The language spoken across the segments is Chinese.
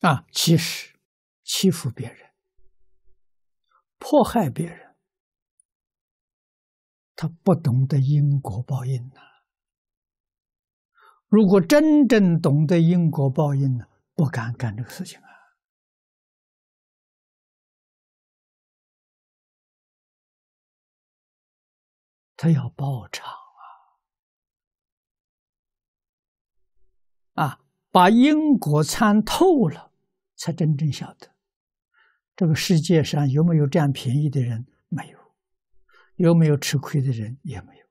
啊，其实欺负别人、迫害别人，他不懂得因果报应呐。如果真正懂得因果报应呢，不敢干这个事情啊。他要报偿啊！啊，把因果参透了，才真正晓得，这个世界上有没有占便宜的人？没有，有没有吃亏的人？也没有。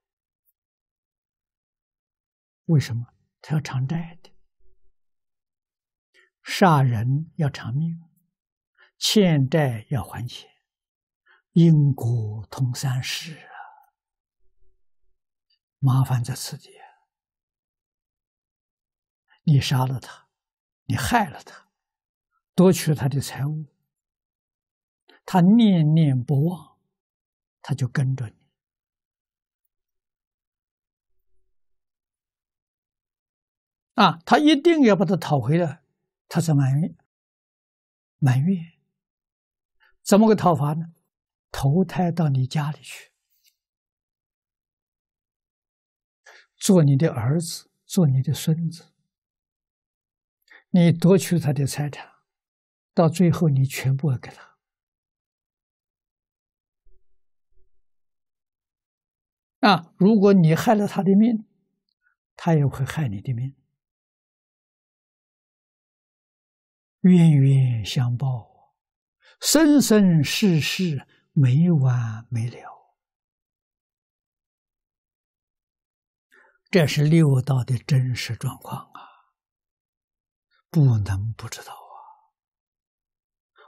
为什么？他要偿债的，杀人要偿命，欠债要还钱，因果同三世。麻烦在此地，你杀了他，你害了他，夺取他的财物，他念念不忘，他就跟着你。啊，他一定要把他讨回来，他才满怨，满怨，怎么个讨法呢？投胎到你家里去。做你的儿子，做你的孙子，你夺取他的财产，到最后你全部给他。啊，如果你害了他的命，他也会害你的命，冤冤相报，生生世世没完没了。这是六道的真实状况啊，不能不知道啊。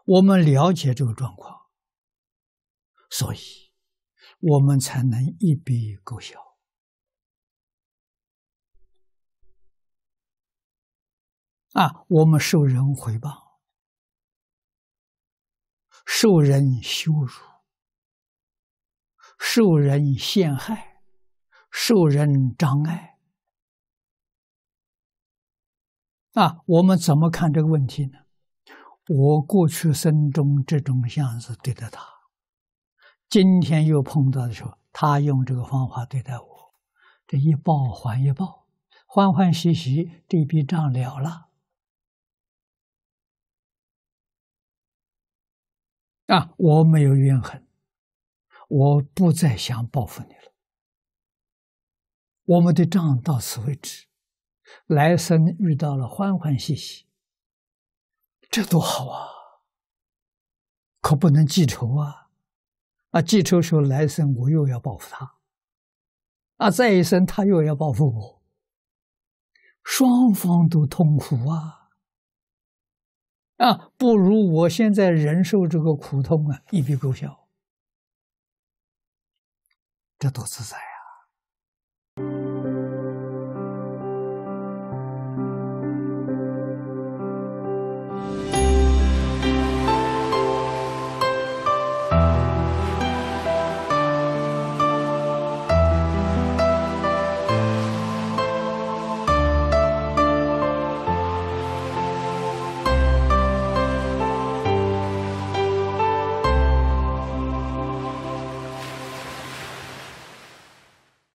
我们了解这个状况，所以我们才能一笔勾销啊。我们受人回报，受人羞辱，受人陷害。受人障碍啊！我们怎么看这个问题呢？我过去生中这种相是对待他，今天又碰到的时候，他用这个方法对待我，这一报还一报，欢欢喜喜这笔账了了啊！我没有怨恨，我不再想报复你了。我们的账到此为止，来生遇到了欢欢喜喜，这多好啊！可不能记仇啊！啊，记仇说来生我又要报复他，啊，再一生他又要报复我，双方都痛苦啊！啊，不如我现在忍受这个苦痛啊，一笔勾销，这多自在啊！